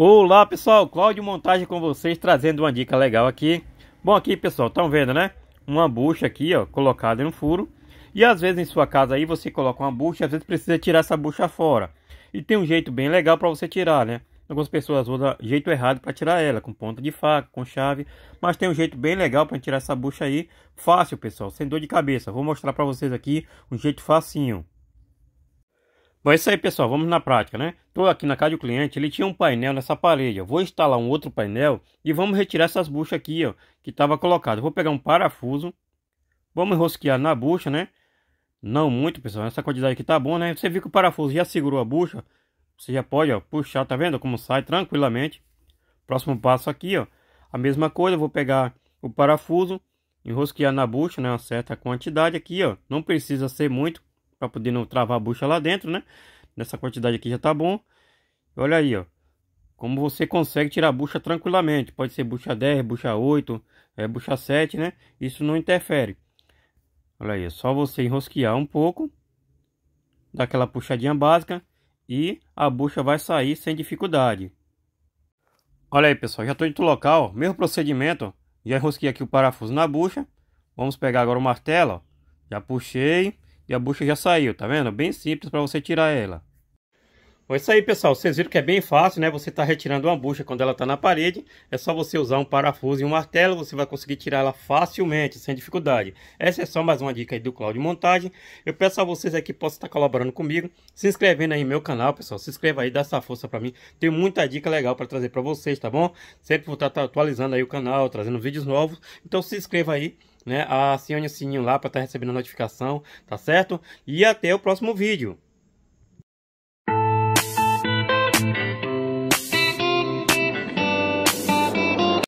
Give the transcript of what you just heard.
Olá pessoal, Cláudio Montagem com vocês, trazendo uma dica legal aqui. Bom, aqui pessoal, estão vendo né? Uma bucha aqui, ó, colocada no furo. E às vezes em sua casa aí você coloca uma bucha, às vezes precisa tirar essa bucha fora. E tem um jeito bem legal para você tirar, né? Algumas pessoas usam jeito errado para tirar ela, com ponta de faca, com chave. Mas tem um jeito bem legal para tirar essa bucha aí, fácil pessoal, sem dor de cabeça. Vou mostrar para vocês aqui um jeito facinho. Bom, é isso aí, pessoal. Vamos na prática, né? Estou aqui na casa do cliente, ele tinha um painel nessa parede. Eu vou instalar um outro painel e vamos retirar essas buchas aqui, ó, que estava colocado. vou pegar um parafuso, vamos rosquear na bucha, né? Não muito, pessoal. Essa quantidade aqui tá bom, né? Você viu que o parafuso já segurou a bucha, você já pode, ó, puxar, tá vendo como sai tranquilamente. Próximo passo aqui, ó, a mesma coisa, eu vou pegar o parafuso, enrosquear na bucha, né, uma certa quantidade aqui, ó. Não precisa ser muito para tá poder não travar a bucha lá dentro, né? Nessa quantidade aqui já tá bom. Olha aí, ó. Como você consegue tirar a bucha tranquilamente. Pode ser bucha 10, bucha 8, é, bucha 7, né? Isso não interfere. Olha aí, é só você enrosquear um pouco. dá aquela puxadinha básica. E a bucha vai sair sem dificuldade. Olha aí, pessoal. Já estou em outro local. Mesmo procedimento. Ó. Já enrosquei aqui o parafuso na bucha. Vamos pegar agora o martelo. Ó. Já puxei e a bucha já saiu, tá vendo? Bem simples para você tirar ela. Bom, é isso aí, pessoal. Vocês viram que é bem fácil, né? Você está retirando uma bucha quando ela está na parede. É só você usar um parafuso e um martelo. Você vai conseguir tirar ela facilmente, sem dificuldade. Essa é só mais uma dica aí do Claudio Montagem. Eu peço a vocês aí que possam estar colaborando comigo. Se inscrevendo aí no meu canal, pessoal. Se inscreva aí, dá essa força para mim. Tem muita dica legal para trazer para vocês, tá bom? Sempre vou estar atualizando aí o canal, trazendo vídeos novos. Então se inscreva aí né? Acione o sininho lá para estar tá recebendo a notificação, tá certo? E até o próximo vídeo.